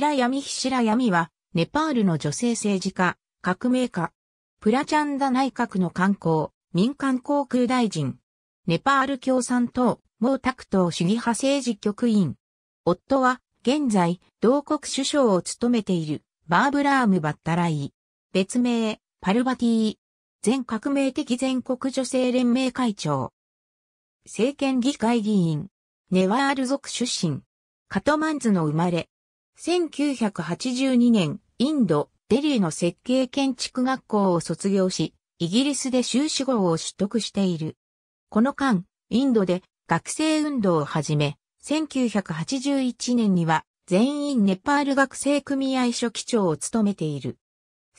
白闇ひしら闇は、ネパールの女性政治家、革命家、プラチャンダ内閣の観光、民間航空大臣、ネパール共産党、毛沢東主義派政治局員。夫は、現在、同国首相を務めている、バーブラーム・バッタライ。別名、パルバティー。全革命的全国女性連盟会長。政権議会議員。ネワール族出身。カトマンズの生まれ、1982年、インド、デリーの設計建築学校を卒業し、イギリスで修士号を取得している。この間、インドで学生運動をはじめ、1981年には全員ネパール学生組合書記長を務めている。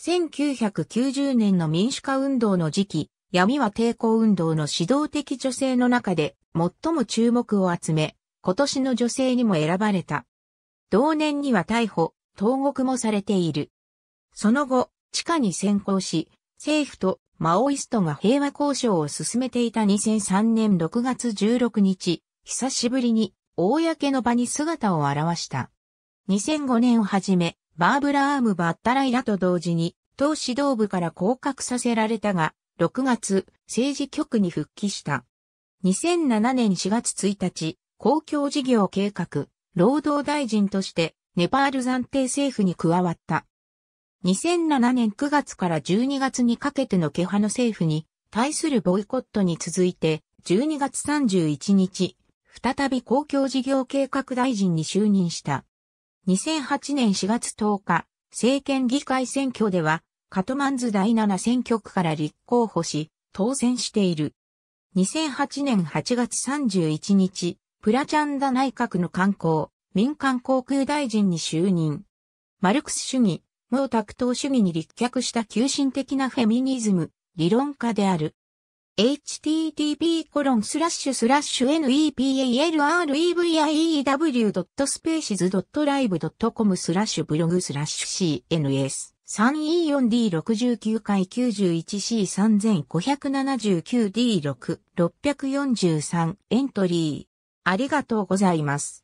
1990年の民主化運動の時期、闇は抵抗運動の指導的女性の中で最も注目を集め、今年の女性にも選ばれた。同年には逮捕、投獄もされている。その後、地下に先行し、政府とマオイストが平和交渉を進めていた2003年6月16日、久しぶりに公の場に姿を現した。2005年をはじめ、バーブラアーム・バッタライらと同時に、党指導部から降格させられたが、6月、政治局に復帰した。2007年4月1日、公共事業計画、労働大臣としてネパール暫定政府に加わった。2007年9月から12月にかけてのケハの政府に対するボイコットに続いて12月31日、再び公共事業計画大臣に就任した。2008年4月10日、政権議会選挙では、カトマンズ第7選挙区から立候補し、当選している。2008年8月31日、プラチャンダ内閣の観光、民間航空大臣に就任。マルクス主義、毛沢東主義に立脚した急進的なフェミニズム、理論家である。http nepalreviv.spaces.live.com スラッシュブログスラッシュ CNS3E4D69 回 91C3579D6643 エントリーありがとうございます。